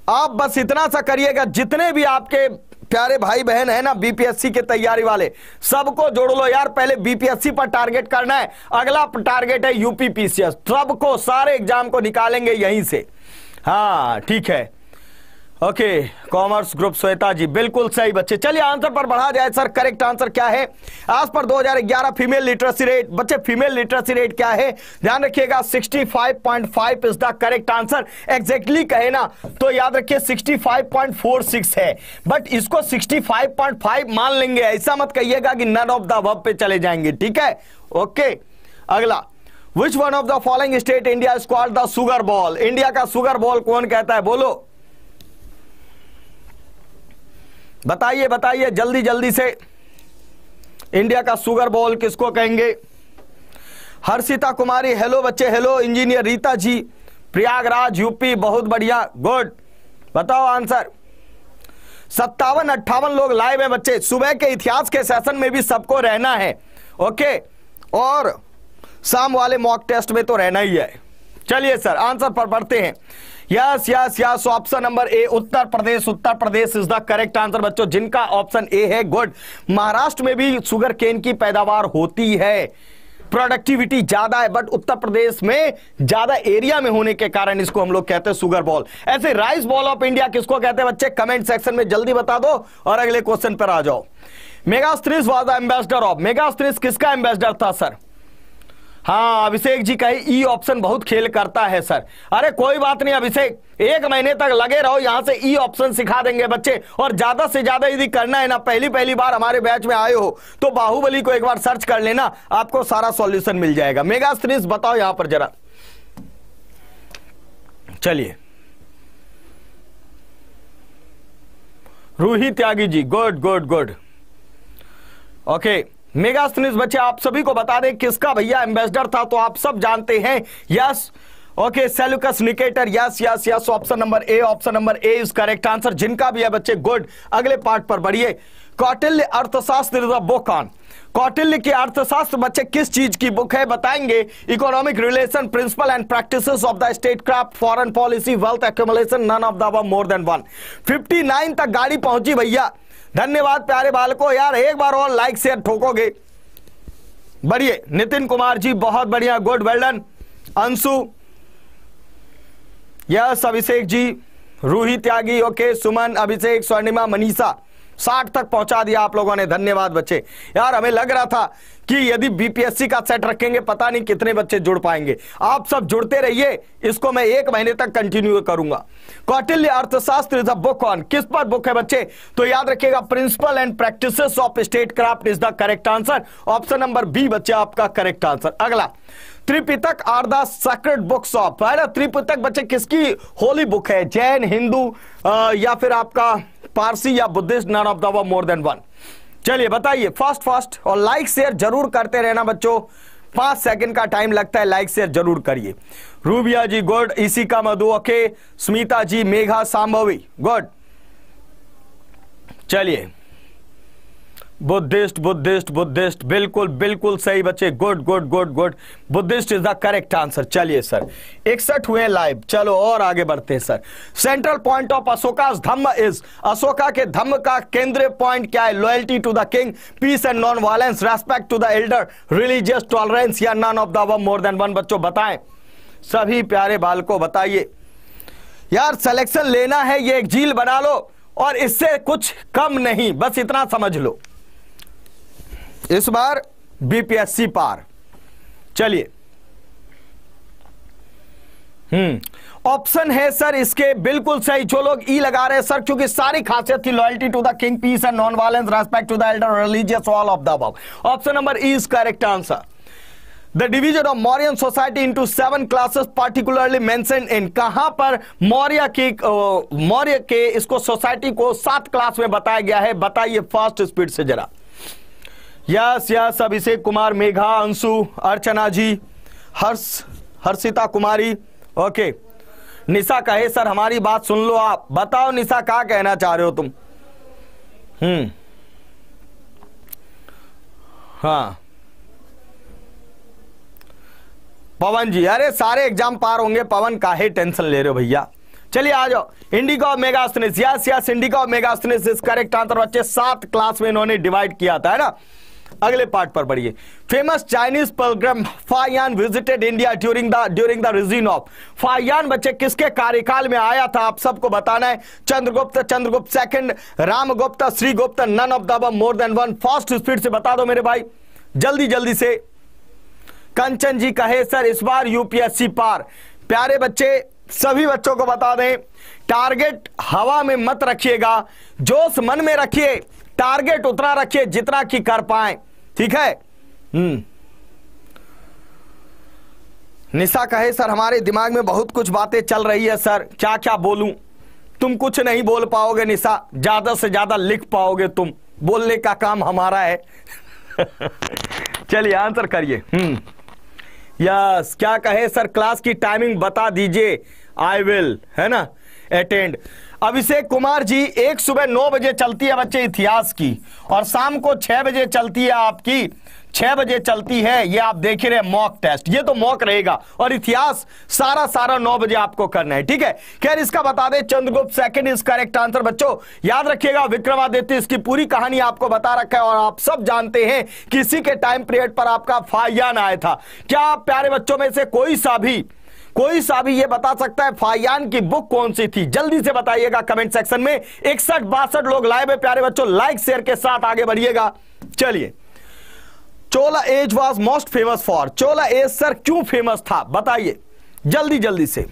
आप बस इतना सा करिएगा जितने भी आपके प्यारे भाई बहन है ना बीपीएससी के तैयारी वाले सबको जोड़ लो यार पहले बीपीएससी पर टारगेट करना है अगला टारगेट है यूपीपीसीएस सबको सारे एग्जाम को निकालेंगे यहीं से हाँ ठीक है okay commerce group Shweta ji बिल्कुल सही बच्चे चलिए आंसर पर बढ़ा जाए सर करेक्ट आंसर क्या है आज पर 2011 फीमेल लिटरेसी रेट बच्चे फीमेल लिटरेसी रेट क्या है ध्यान रखिएगा 65.5 is the correct answer exactly कहे ना तो याद रखिए 65.46 है बट इसको 65.5 मान लेंगे ऐसा मत कहिएगा कि नन ऑफ द वब पे चले जाएंगे ठीक है ओके अगला which one of the following state India called the sugar bowl India का सुगर बॉल कौन कहता है बोलो बताइए बताइए जल्दी जल्दी से इंडिया का सुगर बॉल किसको कहेंगे हर्षिता कुमारी हेलो बच्चे hello engineer Rita ji Prayagraj UP बहुत बढ़िया गुड बताओ आंसर सत्तावन अट्ठावन लोग लाइव हैं बच्चे सुबह के इतिहास के सेशन में भी सबको रहना है ओके और शाम वाले मॉक टेस्ट में तो रहना ही है चलिए सर आंसर पर पढ़ते हैं yes yes yes option number A Uttar Pradesh Uttar Pradesh is the correct answer बच्चों जिनका ऑप्शन ए है गुड महाराष्ट्र में भी शुगर केन की पैदावार होती है प्रोडक्टिविटी ज्यादा है बट उत्तर प्रदेश में ज्यादा एरिया में होने के कारण इसको हम लोग कहते हैं सुगर बॉल ऐसे राइस बॉल ऑफ इंडिया किसको कहते हैं बच्चे कमेंट सेक्शन में जल्दी बता दो और अगले क्वेश्चन पर आ जाओ mega was the ambassador of Megasthenes किसका एम्बेसडर था सर हाँ अभिषेक जी का ई ऑप्शन बहुत खेल करता है सर अरे कोई बात नहीं अभिषेक एक महीने तक लगे रहो यहाँ से ई ऑप्शन सिखा देंगे बच्चे और ज्यादा से ज्यादा यदि करना है ना पहली पहली बार हमारे बैच में आए हो तो बाहुबली को एक बार सर्च कर लेना आपको सारा सॉल्यूशन मिल जाएगा मेगा सीरीज बताओ यहां पर जरा चलिए Ruhi Tyagi ji good good good okay Megha news बच्चे आप सभी को बता दें किसका भैया एम्बेसडर था तो आप सब जानते हैं yes okay Seleucus Nicator yes yes yes option number A option number A is correct answer जिनका भी है बच्चे गुड अगले पार्ट पर बढ़िए कौटिल्य अर्थशास्त्र इज बुक ऑन कौटिल्य की अर्थशास्त्र बच्चे किस चीज की बुक है बताएंगे economic relation principle and practices of the statecraft foreign policy wealth accumulation none of the more than one 59 तक गाड़ी पहुंची भैया धन्यवाद प्यारे बालको यार एक बार और लाइक शेयर ठोकोगे बढ़िए नितिन कुमार जी बहुत बढ़िया good well done Anshu yes Abhishek ji Ruhi Tyagi okay Suman Abhishek Swarnima Manisha साठ तक पहुंचा दिया आप लोगों ने धन्यवाद बच्चे यार हमें लग रहा था कि यदि बीपीएससी का सेट रखेंगे पता नहीं कितने बच्चे जुड़ पाएंगे आप सब जुड़ते रहिए इसको मैं एक महीने तक कंटिन्यू करूंगा कौटिल्य अर्थशास्त्र इज अ बुक ऑन किस पर बुक है बच्चे तो याद रखिएगा principle and practice of statecraft is the correct answer option number B बच्चे आपका करेक्ट आंसर अगला Tripitaka are the sacred books of है ना त्रिपितक बच्चे किसकी होली बुक है जैन हिंदू या फिर आपका पारसी या Buddhist none of the more than one चलिए बताइए फास्ट फास्ट और लाइक शेयर जरूर करते रहना बच्चों पांच सेकंड का टाइम लगता है लाइक शेयर जरूर करिए रूबिया जी गुड का मधु ओके स्मिता जी मेघा सांभवी गुड चलिए बुद्धिस्ट बुद्धिस्ट बुद्धिस्ट बिल्कुल बिल्कुल सही बच्चे good good good good Buddhist is the correct answer चलिए सर इकसठ हुए लाइव चलो और आगे बढ़ते हैं sir central point of Ashoka Dhamma is Ashoka के धम्म का केंद्रीय पॉइंट क्या है loyalty to the king peace and non violence respect to the elder religious tolerance या none of the more than one बच्चों बताएं सभी प्यारे बालको बताइए यार सिलेक्शन लेना है ये एक झील बना लो और इससे कुछ कम नहीं बस इतना समझ लो इस बार बीपीएससी पार चलिए हम्म ऑप्शन है सर इसके बिल्कुल सही जो लोग ई e लगा रहे हैं सर क्योंकि सारी खासियत थी loyalty to the king peace and non violence respect to the elder religious all of the option number E is correct answer The division of Mauryan society into seven classes particularly mentioned in कहां पर मौर्य की मौर्य के इसको society को सात class में बताया गया है बताइए फास्ट स्पीड से जरा yes yes Abhishek Kumar Megha Anshu Archana ji Harsh Harshita Kumari okay Nisha कहे सर हमारी बात सुन लो आप बताओ निशा क्या कहना चाह रहे हो तुम हम्म हाँ पवन जी अरे सारे एग्जाम पार होंगे पवन काहे टेंशन ले रहे हो भैया चलिए आ जाओ Indica of yes yes Indica Megasthenes correct answer बच्चे सात क्लास में इन्होंने डिवाइड किया था है ना अगले पार्ट पर बढ़िए famous Chinese pilgrim Fahien visited India during the during the reign of Fahien बच्चे किसके कार्यकाल में आया था आप सबको बताना है Chandragupta Chandragupta second Ramagupta Srigupta none of the more than one fast speed से बता दो मेरे भाई जल्दी जल्दी से कंचन जी कहे सर इस बार यूपीएससी पार प्यारे बच्चे सभी बच्चों को बता दें टारगेट हवा में मत रखिएगा जोश मन में रखिए टारगेट उतना रखिए जितना कि कर पाए ठीक है हम्म। निशा कहे सर हमारे दिमाग में बहुत कुछ बातें चल रही है सर क्या क्या बोलूं तुम कुछ नहीं बोल पाओगे निशा ज्यादा से ज्यादा लिख पाओगे तुम बोलने का काम हमारा है [laughs] चलिए आंसर करिए हम्म यस क्या कहे सर क्लास की टाइमिंग बता दीजिए आई विल है ना अटेंड अभिषेक कुमार जी एक सुबह नौ बजे चलती है बच्चे इतिहास की और शाम को छह बजे चलती है आपकी छह बजे चलती है ये आप देख रहे हैं मॉक टेस्ट ये तो मॉक रहेगा और इतिहास सारा सारा नौ बजे आपको करना है ठीक है खैर इसका बता दे Chandragupta second is correct answer बच्चों याद रखिएगा विक्रमादित्य इसकी पूरी कहानी आपको बता रखा है और आप सब जानते हैं किसी के टाइम पीरियड पर आपका फाइयान आया था क्या प्यारे बच्चों में से कोई सा भी कोई सा भी ये बता सकता है फायान की बुक कौन सी थी जल्दी से बताइएगा कमेंट सेक्शन में इकसठ बासठ लोग लाइव है प्यारे बच्चों लाइक शेयर के साथ आगे बढ़िएगा चलिए Chola age was most famous for Chola age sir क्यों फेमस था बताइए जल्दी जल्दी से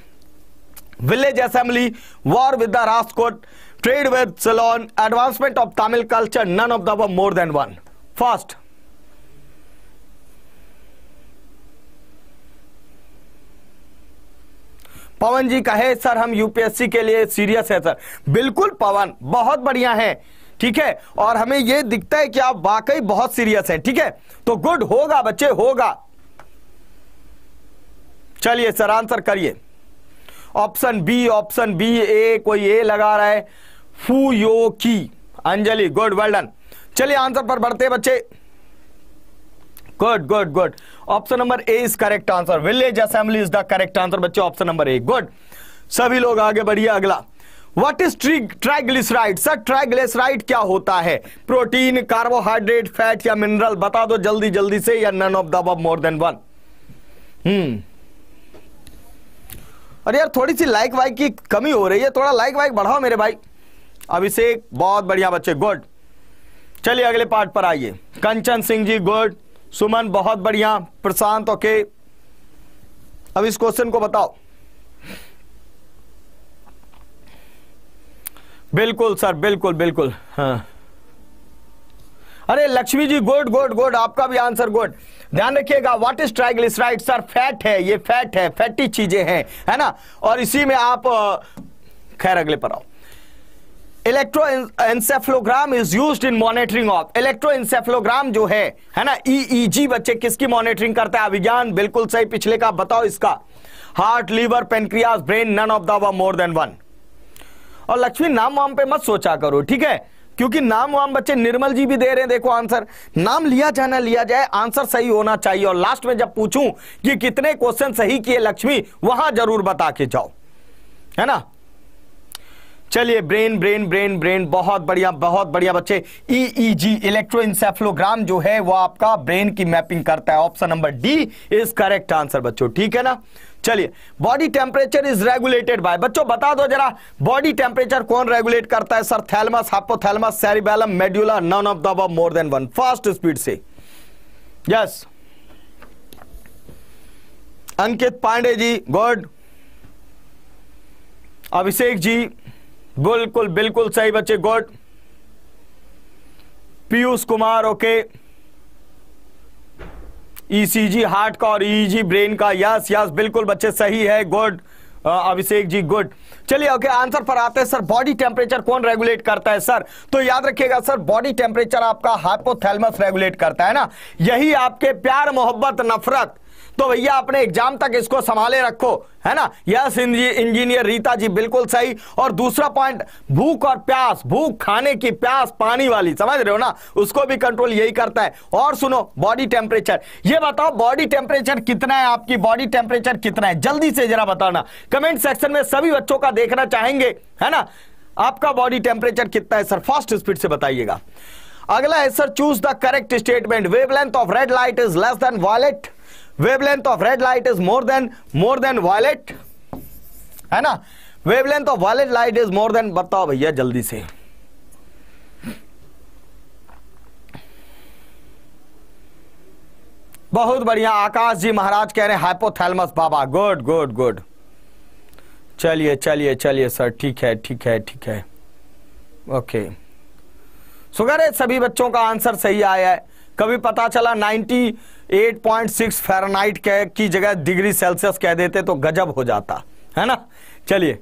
village assembly war with the Rajkot trade with Ceylon advancement of Tamil culture none of the more than one first Pawan ji कहे सर हम यूपीएससी के लिए सीरियस है सर बिल्कुल पवन बहुत बढ़िया है ठीक है और हमें यह दिखता है कि आप वाकई बहुत सीरियस हैं ठीक है तो गुड होगा बच्चे होगा चलिए सर आंसर करिए option B option B A कोई ए लगा रहा है फू यो की अंजलि गुड वेल डन चलिए आंसर पर बढ़ते बच्चे good good good option number A is correct answer village assembly is the correct answer बच्चों ऑप्शन नंबर ए गुड सभी लोग आगे बढ़िए अगला what is tri triglyceride sir triglyceride क्या होता है प्रोटीन कार्बोहाइड्रेट फैट या मिनरल बता दो जल्दी जल्दी से या नन ऑफ द अब मोर देन वन हम्म अरे यार थोड़ी सी लाइक वाइक की कमी हो रही है थोड़ा लाइक वाइक बढ़ाओ मेरे भाई अभिषेक बहुत बढ़िया बच्चे गुड चलिए अगले पार्ट पर आइए कंचन सिंह जी गुड सुमन बहुत बढ़िया प्रशांत ओके अब इस क्वेश्चन को बताओ बिल्कुल सर बिल्कुल बिल्कुल हाँ अरे Lakshmi ji good good good आपका भी आंसर गुड ध्यान रखिएगा what is triglyceride sir fat है ये फैट है फैटी चीजें हैं है ना और इसी में आप खैर अगले पर आओ electroencephalogram is used in monitoring of electroencephalogram जो है है ना ईईजी e e बच्चे किसकी मॉनिटरिंग करते हैं अभिज्ञान बिल्कुल सही पिछले का बताओ इसका heart liver pancreas brain none of the more than one और लक्ष्मी नाम वाम पे मत सोचा करो ठीक है क्योंकि नाम वाम बच्चे निर्मल जी भी दे रहे हैं देखो आंसर नाम लिया जाए ना लिया जाए आंसर सही होना चाहिए और लास्ट में जब पूछूं कि कितने क्वेश्चन सही किए लक्ष्मी वहां जरूर बता के जाओ है ना चलिए ब्रेन ब्रेन ब्रेन ब्रेन बहुत बढ़िया बहुत बढ़िया बच्चे ईईजी e इलेक्ट्रोइंसेफ्लोग्राम e जो है वो आपका ब्रेन की मैपिंग करता है option number D is correct answer बच्चों ठीक है ना चलिए body temperature is regulated by बच्चों बता दो जरा बॉडी टेम्परेचर कौन रेगुलेट करता है sir thalamus hypothalamus cerebellum medulla none of the more than one fast speed से यस अंकित पांडे जी गुड अभिषेक जी बिल्कुल बिल्कुल सही बच्चे good Piyush Kumar okay ECG e heart का और ईजी e ब्रेन का यस यस बिल्कुल बच्चे सही है गुड अभिषेक जी गुड चलिए ओके आंसर पर आते हैं सर बॉडी टेम्परेचर कौन रेगुलेट करता है सर तो याद रखिएगा सर बॉडी टेम्परेचर आपका हाइपोथैलमस रेगुलेट करता है ना यही आपके प्यार मोहब्बत नफरत तो भैया अपने एग्जाम तक इसको संभाले रखो है ना यस इंजीनियर रीता जी बिल्कुल सही और दूसरा पॉइंट भूख और प्यास भूख खाने की प्यास पानी वाली समझ रहे हो ना उसको भी कंट्रोल यही करता है और सुनो बॉडी टेम्परेचर ये बताओ बॉडी टेम्परेचर कितना है आपकी बॉडी टेम्परेचर कितना है जल्दी से जरा बताना कमेंट सेक्शन में सभी बच्चों का देखना चाहेंगे है ना आपका बॉडी टेम्परेचर कितना है सर फास्ट स्पीड से बताइएगा अगला है sir choose the correct statement wavelength of red light is less than violet wavelength of red light is more than more than violet है ना wavelength of violet light is more than बताओ भैया जल्दी से बहुत बढ़िया आकाश जी महाराज कह रहे हैं हाइपोथैलमस बाबा गुड गुड गुड चलिए चलिए चलिए सर ठीक है ठीक है ठीक है ओके सुगर सभी बच्चों का आंसर सही आया है कभी पता चला 98.6 फारेनहाइट की जगह डिग्री सेल्सियस कह देते तो गजब हो जाता है ना चलिए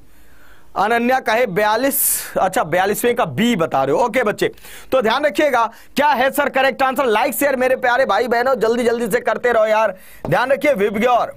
अनन्या कहे बयालीस अच्छा बयालीसवें का बी बता रहे हो ओके बच्चे तो ध्यान रखिएगा क्या है sir correct answer like share मेरे प्यारे भाई बहनों जल्दी जल्दी से करते रहो यार ध्यान रखिए विबग्योर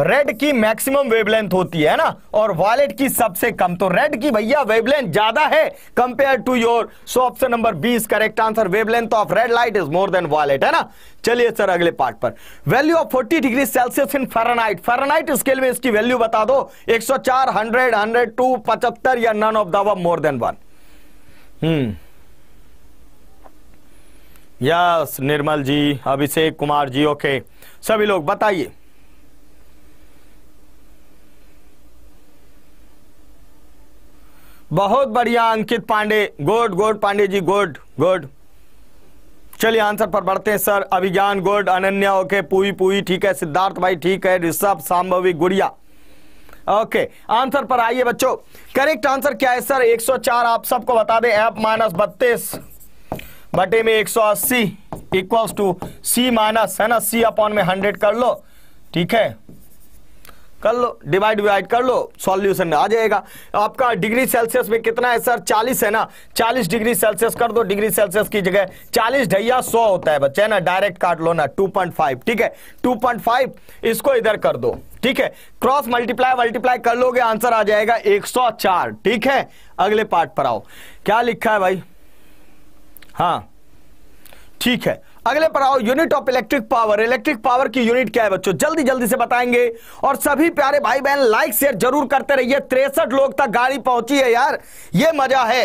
रेड की मैक्सिमम वेवलेंथ होती है ना और वायलेट की सबसे कम तो रेड की भैया वेवलेंथ ज्यादा है compare to your so option number B is correct answer wavelength of red light is more than violet है ना चलिए सर अगले पार्ट पर value of 40 degree Celsius in Fahrenheit Fahrenheit scale में इसकी वैल्यू बता दो 104 100 102 75 या none of the more than one hmm yes Nirmal ji Abhishek Kumar ji okay सभी लोग बताइए बहुत बढ़िया Ankit Pandey good good Pandey ji good good चलिए आंसर पर बढ़ते हैं sir Abhigyan good Ananya okay पुई पुई ठीक है सिद्धार्थ भाई ठीक है ऋषभ सांभवी गुड़िया ओके आंसर पर आइए बच्चों करेक्ट आंसर क्या है सर 104 आप सबको बता दें एफ माइनस बत्तीस बटे में 180 सौ अस्सी इक्वल्स टू सी माइनस है ना सी अपॉन में 100 कर लो ठीक है कर लो डिवाइड डिवाइड कर लो सॉल्यूशन आ जाएगा आपका डिग्री सेल्सियस में कितना है सर 40 है ना 40 डिग्री सेल्सियस कर दो डिग्री सेल्सियस की जगह 40 ढैया 100 होता है बच्चे ना डायरेक्ट काट लो ना 2.5 ठीक है 2.5 इसको इधर कर दो ठीक है क्रॉस मल्टीप्लाई मल्टीप्लाई कर लोगे आंसर आ जाएगा चार ठीक है अगले पार्ट पर आओ क्या लिखा है भाई हाँ ठीक है अगले पर आओ unit of electric power electric power की यूनिट क्या है बच्चों जल्दी जल्दी से बताएंगे और सभी प्यारे भाई बहन लाइक शेयर जरूर करते रहिए तिरसठ लोग तक गाड़ी पहुंची है यार ये मजा है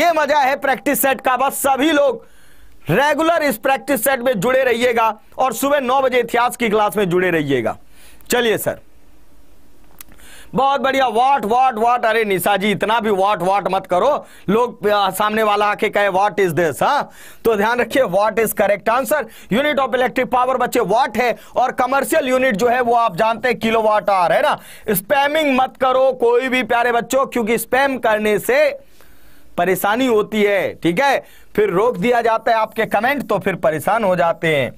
ये मजा है प्रैक्टिस सेट का बस सभी लोग रेगुलर इस प्रैक्टिस सेट में जुड़े रहिएगा और सुबह नौ बजे इतिहास की क्लास में जुड़े रहिएगा चलिए सर बहुत बढ़िया वाट वाट वाट अरे निशा जी इतना भी वाट वाट मत करो लोग सामने वाला आके कहे वाट इज दिस हाँ तो ध्यान रखिए watt is correct answer unit of electric power बच्चे वाट है और कमर्शियल यूनिट जो है वो आप जानते हैं किलो वाट आर है ना स्पैमिंग मत करो कोई भी प्यारे बच्चों क्योंकि स्पैम करने से परेशानी होती है ठीक है फिर रोक दिया जाता है आपके कमेंट तो फिर परेशान हो जाते हैं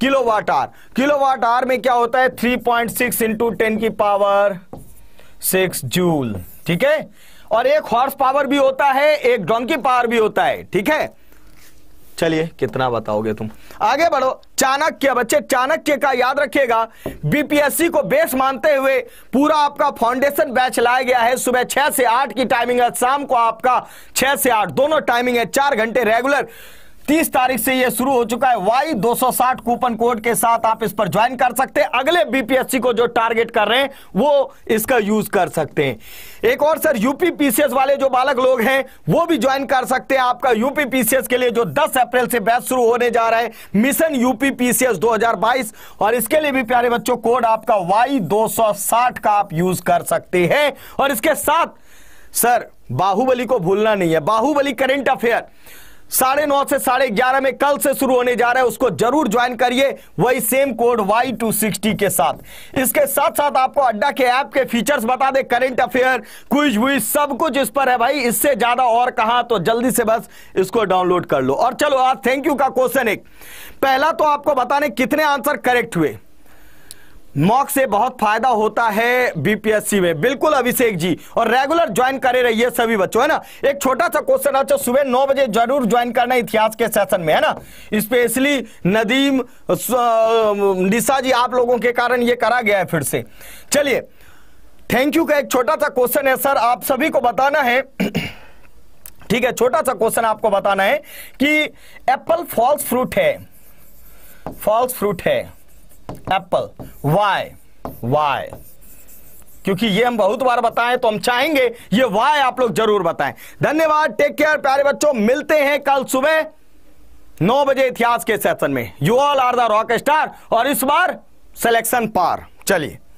kilo watt hour kilo watt hour में क्या होता है three point six into ten की पावर सिक्स जूल ठीक है और एक हॉर्स पावर भी होता है एक डोंकी पावर भी होता है ठीक है चलिए कितना बताओगे तुम आगे बढ़ो चाणक्य बच्चे चाणक्य का याद रखिएगा बीपीएससी को बेस मानते हुए पूरा आपका फाउंडेशन बैच लाया गया है सुबह छह से आठ की टाइमिंग है शाम को आपका छह से आठ दोनों टाइमिंग है चार घंटे रेगुलर तीस तारीख से यह शुरू हो चुका है वाई 260 कूपन कोड के साथ आप इस पर ज्वाइन कर सकते हैं अगले बीपीएससी को जो टारगेट कर रहे हैं वो इसका यूज कर सकते हैं एक और सर यूपी पीसीएस वाले जो बालक लोग हैं वो भी ज्वाइन कर सकते हैं आपका यूपी पीसीएस के लिए जो दस अप्रैल से बैच शुरू होने जा रहा है मिशन यूपी पीसीएस दो और इसके लिए भी प्यारे बच्चों कोड आपका वाई 260 का आप यूज कर सकते हैं और इसके साथ सर बाहुबली को भूलना नहीं है बाहुबली करेंट अफेयर साढ़े नौ से साढ़े ग्यारह में कल से शुरू होने जा रहा है उसको जरूर ज्वाइन करिए वही same code Y two sixty के साथ इसके साथ साथ आपको अड्डा के ऐप के फीचर्स बता दे करेंट अफेयर क्विज व्विज सब कुछ इस पर है भाई इससे ज्यादा और कहा तो जल्दी से बस इसको डाउनलोड कर लो और चलो आज थैंक यू का क्वेश्चन एक पहला तो आपको बताने कितने आंसर करेक्ट हुए मॉक से बहुत फायदा होता है बीपीएससी में बिल्कुल अभिषेक जी और रेगुलर ज्वाइन करे रहिए सभी बच्चों है ना एक छोटा सा क्वेश्चन अच्छा सुबह नौ बजे जरूर ज्वाइन करना इतिहास के सेशन में है ना स्पेशली नदीम निशा जी आप लोगों के कारण ये करा गया है फिर से चलिए थैंक यू का एक छोटा सा क्वेश्चन है सर आप सभी को बताना है ठीक है छोटा सा क्वेश्चन आपको बताना है कि एप्पल फॉल्स फ्रूट है फॉल्स फ्रूट है एप्पल वाई वाई क्योंकि ये हम बहुत बार बताएं तो हम चाहेंगे ये वाय आप लोग जरूर बताएं धन्यवाद टेक केयर प्यारे बच्चों मिलते हैं कल सुबह नौ बजे इतिहास के सेशन में you all are the rock star और इस बार सिलेक्शन पार चलिए